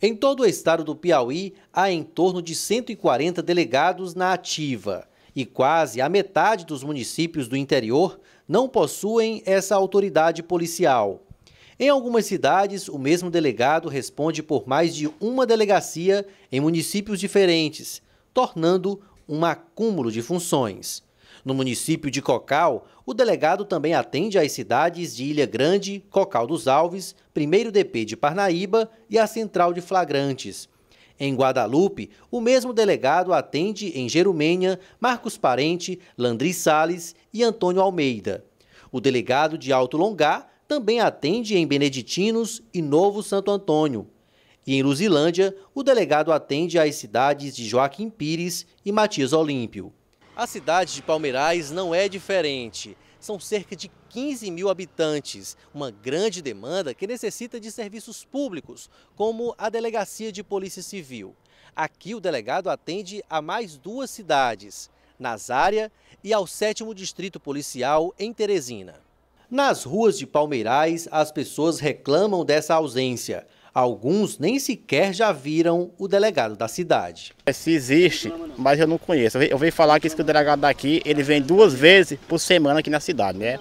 Em todo o estado do Piauí, há em torno de 140 delegados na ativa e quase a metade dos municípios do interior não possuem essa autoridade policial. Em algumas cidades, o mesmo delegado responde por mais de uma delegacia em municípios diferentes, tornando um acúmulo de funções. No município de Cocal, o delegado também atende às cidades de Ilha Grande, Cocal dos Alves, 1 DP de Parnaíba e a Central de Flagrantes. Em Guadalupe, o mesmo delegado atende em Jerumenha, Marcos Parente, Landri Sales e Antônio Almeida. O delegado de Alto Longá também atende em Beneditinos e Novo Santo Antônio. E em Luzilândia, o delegado atende às cidades de Joaquim Pires e Matias Olímpio. A cidade de Palmeirais não é diferente. São cerca de 15 mil habitantes, uma grande demanda que necessita de serviços públicos, como a Delegacia de Polícia Civil. Aqui o delegado atende a mais duas cidades, Nazária e ao 7 Distrito Policial, em Teresina. Nas ruas de Palmeirais, as pessoas reclamam dessa ausência. Alguns nem sequer já viram o delegado da cidade. É, se existe, mas eu não conheço. Eu venho falar que esse delegado daqui, ele vem duas vezes por semana aqui na cidade, né?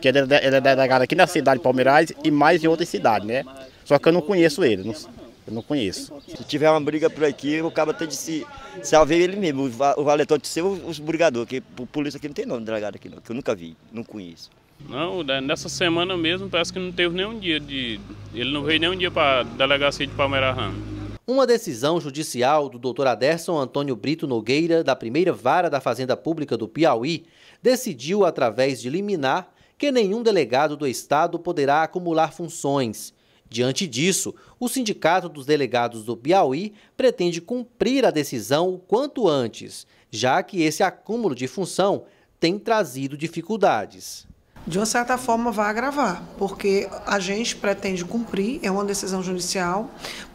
Que ele é, é delegado aqui na cidade de Palmeiras e mais em outra cidade, né? Só que eu não conheço ele, não, eu não conheço. Se tiver uma briga por aqui, o cabo tem de se salvar ele mesmo. O valetão de ser os brigadores, porque polícia aqui não tem nome de delegado aqui não, que eu nunca vi, não conheço. Não, né, nessa semana mesmo parece que não teve nenhum dia de. Ele não veio nenhum dia para a delegacia de Palmeira Ramos. Uma decisão judicial do Dr. Aderson Antônio Brito Nogueira, da primeira vara da Fazenda Pública do Piauí, decidiu, através de liminar, que nenhum delegado do Estado poderá acumular funções. Diante disso, o Sindicato dos Delegados do Piauí pretende cumprir a decisão o quanto antes, já que esse acúmulo de função tem trazido dificuldades de uma certa forma vai agravar, porque a gente pretende cumprir, é uma decisão judicial,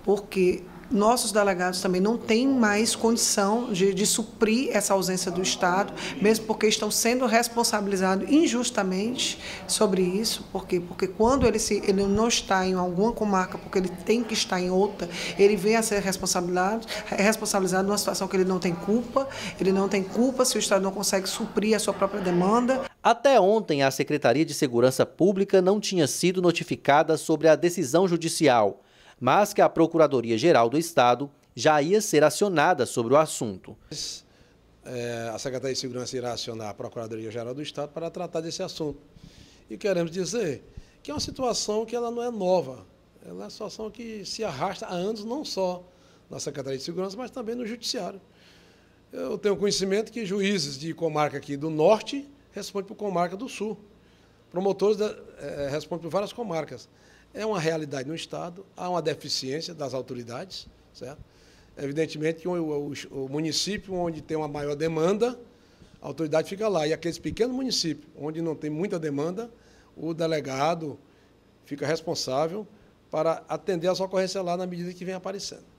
porque nossos delegados também não têm mais condição de, de suprir essa ausência do Estado, mesmo porque estão sendo responsabilizados injustamente sobre isso. Por quê? Porque quando ele, se, ele não está em alguma comarca, porque ele tem que estar em outra, ele vem a ser responsabilizado, responsabilizado numa situação que ele não tem culpa, ele não tem culpa se o Estado não consegue suprir a sua própria demanda. Até ontem, a Secretaria de Segurança Pública não tinha sido notificada sobre a decisão judicial mas que a Procuradoria-Geral do Estado já ia ser acionada sobre o assunto. É, a Secretaria de Segurança irá acionar a Procuradoria-Geral do Estado para tratar desse assunto. E queremos dizer que é uma situação que ela não é nova, ela é uma situação que se arrasta há anos, não só na Secretaria de Segurança, mas também no Judiciário. Eu tenho conhecimento que juízes de comarca aqui do Norte respondem por comarca do Sul. Promotores é, respondem por várias comarcas. É uma realidade no Estado, há uma deficiência das autoridades, certo? Evidentemente que o, o, o, município onde tem uma maior demanda, a autoridade fica lá. E aqueles pequenos municípios onde não tem muita demanda, o delegado fica responsável para atender as ocorrências lá na medida que vem aparecendo.